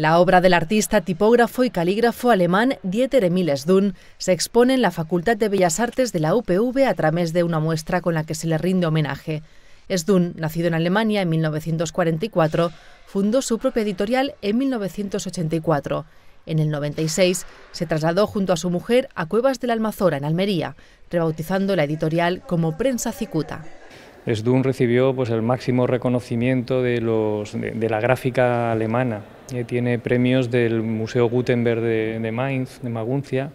La obra del artista, tipógrafo y calígrafo alemán Dieter Emil Sdun se expone en la Facultad de Bellas Artes de la UPV a través de una muestra con la que se le rinde homenaje. Sdun, nacido en Alemania en 1944, fundó su propia editorial en 1984. En el 96 se trasladó junto a su mujer a Cuevas de la Almazora, en Almería, rebautizando la editorial como Prensa Cicuta. Sdun recibió pues, el máximo reconocimiento de, la gráfica alemana. Eh, tiene premios del Museo Gutenberg de, Mainz, de Maguncia,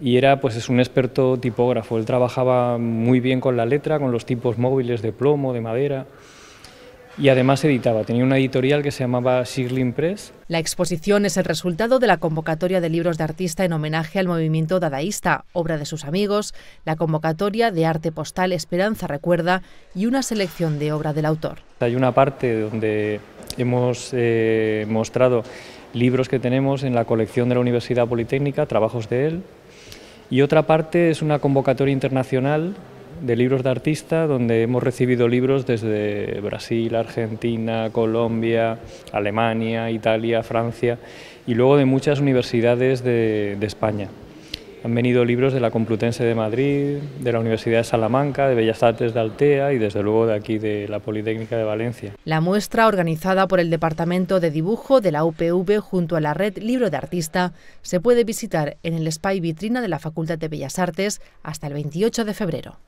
y era pues, es un experto tipógrafo. Él trabajaba muy bien con la letra, con los tipos móviles de plomo, de madera y además editaba. Tenía una editorial que se llamaba Siglin Press. La exposición es el resultado de la convocatoria de libros de artista en homenaje al movimiento dadaísta, obra de sus amigos, la convocatoria de arte postal Esperanza Recuerda y una selección de obra del autor. Hay una parte donde hemos eh, mostrado libros que tenemos en la colección de la Universidad Politécnica, trabajos de él, y otra parte es una convocatoria internacional de libros de artista, donde hemos recibido libros desde Brasil, Argentina, Colombia, Alemania, Italia, Francia y luego de muchas universidades de, España. Han venido libros de la Complutense de Madrid, de la Universidad de Salamanca, de Bellas Artes de Altea y desde luego de aquí de la Politécnica de Valencia. La muestra organizada por el Departamento de Dibujo de la UPV junto a la red Libro de Artista se puede visitar en el Spa Vitrina de la Facultad de Bellas Artes hasta el 28 de febrero.